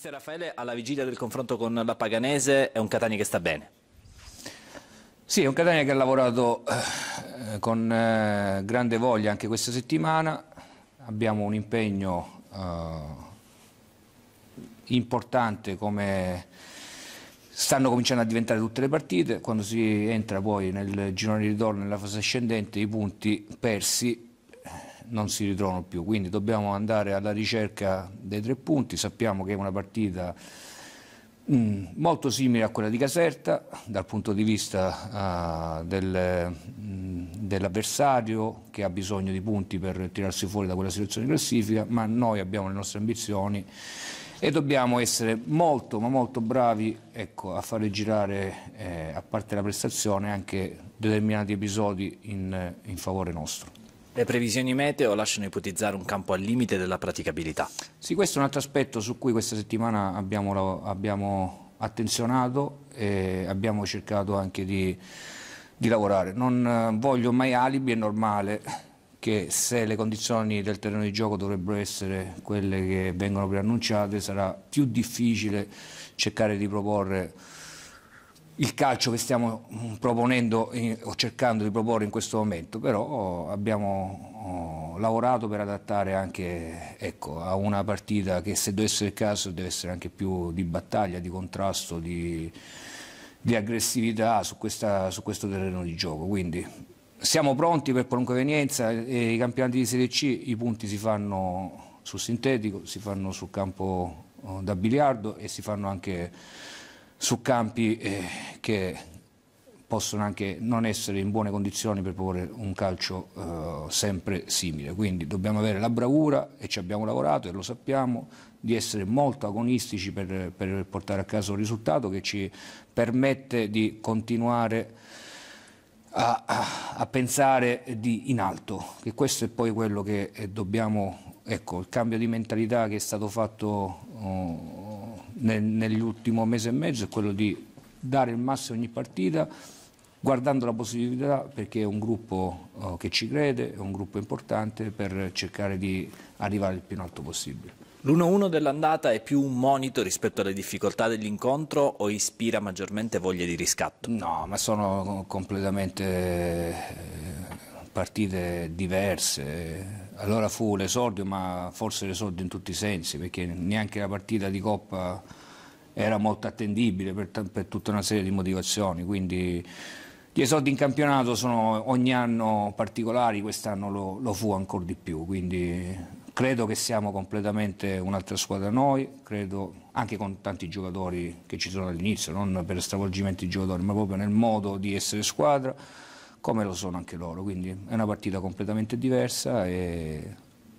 Mister Raffaele, alla vigilia del confronto con la Paganese è un Catania che sta bene? Sì, è un Catania che ha lavorato eh, con eh, grande voglia anche questa settimana, abbiamo un impegno eh, importante come stanno cominciando a diventare tutte le partite, quando si entra poi nel girone di ritorno, nella fase ascendente, i punti persi non si ritrovano più, quindi dobbiamo andare alla ricerca dei tre punti, sappiamo che è una partita mh, mm, molto simile a quella di Caserta dal punto di vista uh, del, mm, dell'avversario che ha bisogno di punti per tirarsi fuori da quella situazione di classifica, ma noi abbiamo le nostre ambizioni e dobbiamo essere molto ma molto bravi ecco, a fare girare, eh, a parte la prestazione, anche determinati episodi in, in favore nostro. Le previsioni meteo lasciano ipotizzare un campo al limite della praticabilità. Sì, questo è un altro aspetto su cui questa settimana abbiamo, abbiamo attenzionato e abbiamo cercato anche di, di lavorare. Non eh, voglio mai alibi, è normale che se le condizioni del terreno di gioco dovrebbero essere quelle che vengono preannunciate sarà più difficile cercare di proporre il calcio che stiamo mm, proponendo in, o cercando di proporre in questo momento, però oh, abbiamo oh, lavorato per adattare anche ecco, a una partita che se dovesse essere il caso deve essere anche più di battaglia, di contrasto, di, di aggressività su, questa, su, questo terreno di gioco. Quindi siamo pronti per qualunque venienza, e i campionati di Serie C i punti si fanno sul sintetico, si fanno sul campo oh, da biliardo e si fanno anche su campi eh, che possono anche non essere in buone condizioni per proporre un calcio eh, sempre simile. Quindi dobbiamo avere la bravura, e ci abbiamo lavorato e lo sappiamo, di essere molto agonistici per, per portare a casa un risultato che ci permette di continuare a, a, a pensare di, in alto, che questo è poi quello che eh, dobbiamo, ecco, il cambio di mentalità che è stato fatto... Oh, nel, ultimi mesi e mezzo è quello di dare il massimo ogni partita guardando la positività perché è un gruppo oh, che ci crede, è un gruppo importante per cercare di arrivare il più in alto possibile. L'1-1 dell'andata è più un monito rispetto alle difficoltà dell'incontro o ispira maggiormente voglia di riscatto? No, ma sono completamente eh, partite diverse allora fu l'esordio, ma forse l'esordio in tutti i sensi, perché neanche la partita di Coppa era molto attendibile per, per tutta una serie di motivazioni, quindi gli esordi in campionato sono ogni anno particolari, quest'anno lo, lo fu ancora di più, quindi credo che siamo completamente un'altra squadra noi, credo anche con tanti giocatori che ci sono all'inizio, non per stravolgimento di giocatori, ma proprio nel modo di essere squadra come lo sono anche loro, quindi è una partita completamente diversa e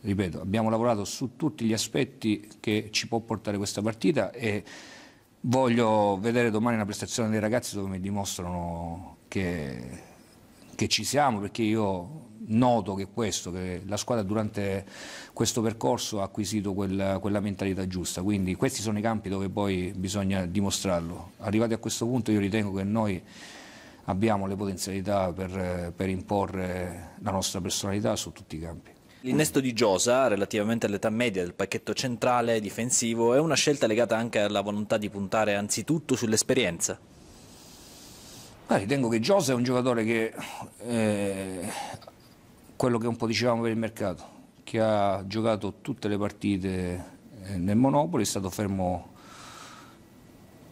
ripeto, abbiamo lavorato su tutti gli aspetti che ci può portare questa partita e voglio vedere domani una prestazione dei ragazzi dove mi dimostrano che, che ci siamo perché io noto che questo, che la squadra durante questo percorso ha acquisito quella, quella mentalità giusta, quindi questi sono i campi dove poi bisogna dimostrarlo. Arrivati a questo punto io ritengo che noi abbiamo le potenzialità per, per imporre la nostra personalità su tutti i campi. L'innesto di Giosa, relativamente all'età media del pacchetto centrale difensivo, è una scelta legata anche alla volontà di puntare anzitutto sull'esperienza? Beh, ritengo che Giosa è un giocatore che, eh, quello che un po' dicevamo per il mercato, che ha giocato tutte le partite eh, nel Monopoli, è stato fermo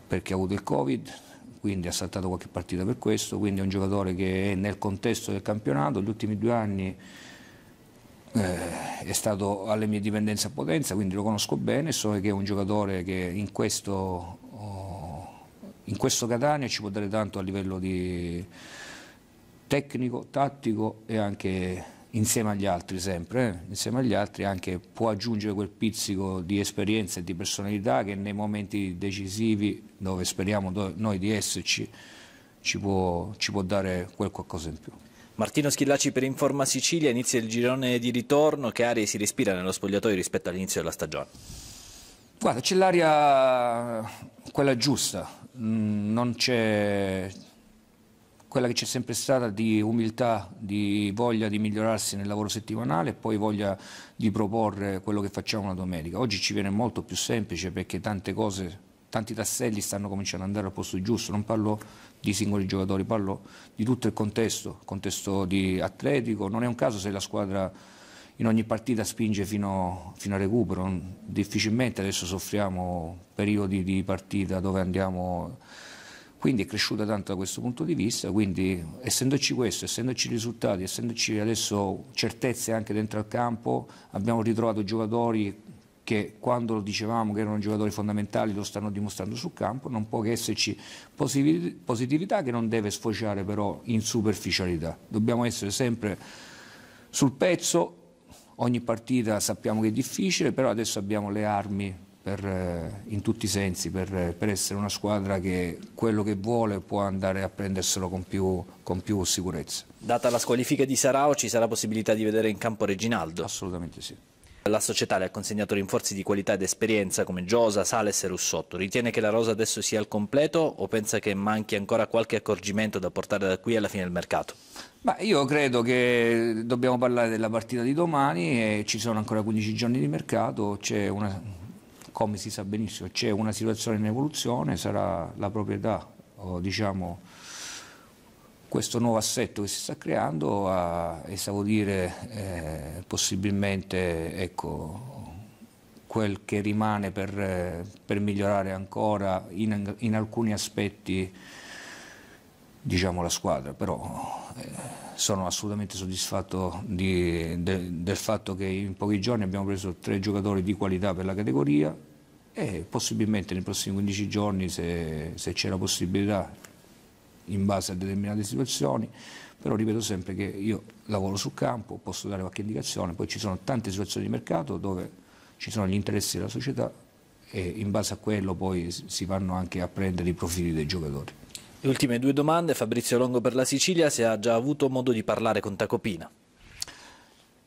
perché ha avuto il Covid, quindi ha saltato qualche partita per questo, quindi è un giocatore che nel contesto del campionato, gli ultimi due anni eh, è stato alle mie dipendenze a potenza, quindi lo conosco bene, so che è un giocatore che in questo, oh, in questo Catania ci può dare tanto a livello di tecnico, tattico e anche insieme agli altri sempre, eh? insieme agli altri anche può aggiungere quel pizzico di esperienza e di personalità che nei momenti decisivi dove speriamo do noi di esserci ci può, ci può dare quel qualcosa in più. Martino Schillaci per Informa Sicilia, inizia il girone di ritorno, che aria si respira nello spogliatoio rispetto all'inizio della stagione? Guarda, c'è l'aria quella giusta, mm, non c'è quella che c'è sempre stata di umiltà, di voglia di migliorarsi nel lavoro settimanale e poi voglia di proporre quello che facciamo la domenica. Oggi ci viene molto più semplice perché tante cose, tanti tasselli stanno cominciando ad andare al posto giusto, non parlo di singoli giocatori, parlo di tutto il contesto, contesto di atletico, non è un caso se la squadra in ogni partita spinge fino, fino al recupero, difficilmente adesso soffriamo periodi di partita dove andiamo quindi è cresciuta tanto da questo punto di vista, quindi essendoci questo, essendoci risultati, essendoci adesso certezze anche dentro al campo, abbiamo ritrovato giocatori che quando lo dicevamo che erano giocatori fondamentali lo stanno dimostrando sul campo, non può che esserci positività che non deve sfociare però in superficialità. Dobbiamo essere sempre sul pezzo, ogni partita sappiamo che è difficile, però adesso abbiamo le armi per, eh, in tutti i sensi, per, per, essere una squadra che quello che vuole può andare a prenderselo con più, con più sicurezza. Data la squalifica di Sarao ci sarà possibilità di vedere in campo Reginaldo? Assolutamente sì. La società le ha consegnato rinforzi di qualità ed esperienza come Giosa, Sales e Russotto. Ritiene che la rosa adesso sia al completo o pensa che manchi ancora qualche accorgimento da portare da qui alla fine del mercato? Ma io credo che dobbiamo parlare della partita di domani, ci sono ancora 15 giorni di mercato, c'è una come si sa benissimo c'è una situazione in evoluzione, sarà la proprietà o diciamo questo nuovo assetto che si sta creando a esaurire eh, possibilmente ecco, quel che rimane per, per migliorare ancora in, in alcuni aspetti diciamo, la squadra, però sono assolutamente soddisfatto di, de, del fatto che in pochi giorni abbiamo preso tre giocatori di qualità per la categoria e possibilmente nei prossimi 15 giorni, se, se c'è la possibilità, in base a determinate situazioni, però ripeto sempre che io lavoro sul campo, posso dare qualche indicazione, poi ci sono tante situazioni di mercato dove ci sono gli interessi della società e in base a quello poi si vanno anche a prendere i profili dei giocatori. Le ultime due domande, Fabrizio Longo per la Sicilia, se ha già avuto modo di parlare con Tacopina.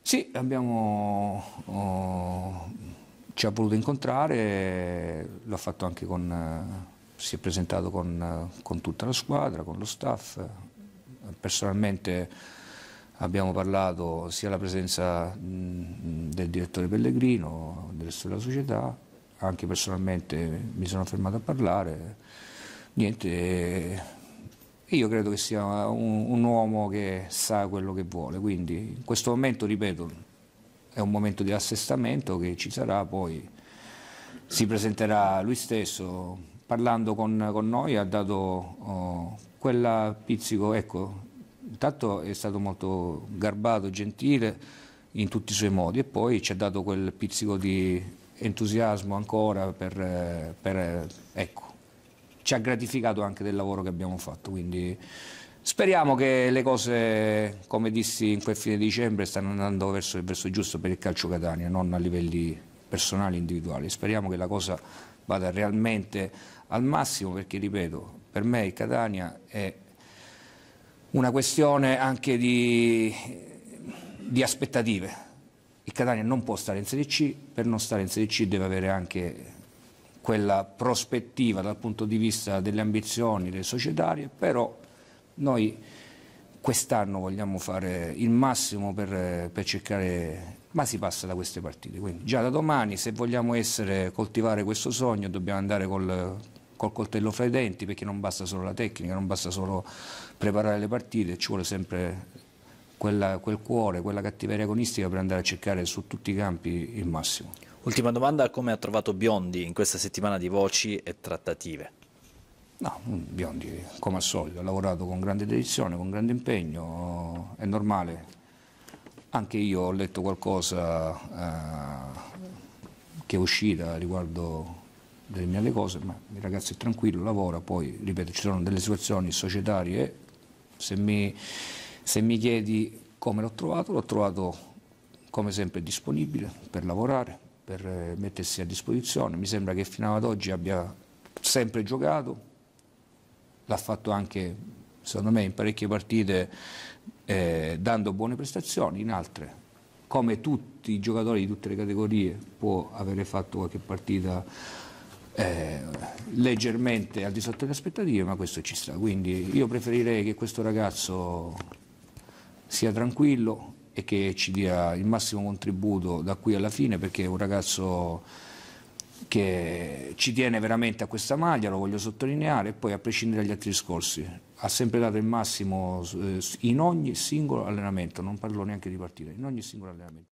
Sì, abbiamo, oh, ci ha voluto incontrare, l'ha fatto anche con, eh, si è presentato con, eh, con tutta la squadra, con lo staff, personalmente abbiamo parlato sia alla presenza del direttore Pellegrino, del resto della società, anche personalmente mi sono fermato a parlare niente, io credo che sia un, un uomo che sa quello che vuole, quindi in questo momento, ripeto, è un momento di assestamento che ci sarà, poi si presenterà lui stesso, parlando con, con noi ha dato oh, quella pizzico, ecco, intanto è stato molto garbato, gentile in tutti i suoi modi e poi ci ha dato quel pizzico di entusiasmo ancora per, per ecco, ci ha gratificato anche del lavoro che abbiamo fatto. Quindi speriamo che le cose, come dissi in quel fine dicembre, stanno andando verso il verso giusto per il calcio Catania, non a livelli personali individuali. Speriamo che la cosa vada realmente al massimo perché, ripeto, per me il Catania è una questione anche di, di aspettative. Il Catania non può stare in Serie C, per non stare in Serie C deve avere anche quella prospettiva dal punto di vista delle ambizioni, delle societarie, però noi quest'anno vogliamo fare il massimo per, per, cercare, ma si passa da queste partite, quindi già da domani se vogliamo essere, coltivare questo sogno dobbiamo andare col, col coltello fra i denti perché non basta solo la tecnica, non basta solo preparare le partite, ci vuole sempre quella, quel cuore, quella cattiveria agonistica per andare a cercare su tutti i campi il massimo. Ultima domanda, come ha trovato Biondi in questa settimana di voci e trattative? No, Biondi, come al solito, ha lavorato con grande dedizione, con grande impegno, è normale. Anche io ho letto qualcosa eh, che è uscita riguardo delle mie cose, ma il ragazzo è tranquillo, lavora, poi, ripeto, ci sono delle situazioni societarie, se mi, se mi chiedi come l'ho trovato, l'ho trovato come sempre disponibile per lavorare, per eh, mettersi a disposizione. Mi sembra che fino ad oggi abbia sempre giocato, l'ha fatto anche, secondo me, in parecchie partite eh, dando buone prestazioni, in altre, come tutti i giocatori di tutte le categorie, può avere fatto qualche partita eh, leggermente al di sotto delle aspettative, ma questo ci sta. Quindi io preferirei che questo ragazzo sia tranquillo, e che ci dia il massimo contributo da qui alla fine perché è un ragazzo che ci tiene veramente a questa maglia, lo voglio sottolineare, e poi a prescindere dagli altri discorsi, ha sempre dato il massimo eh, in ogni singolo allenamento, non parlo neanche di partire, in ogni singolo allenamento.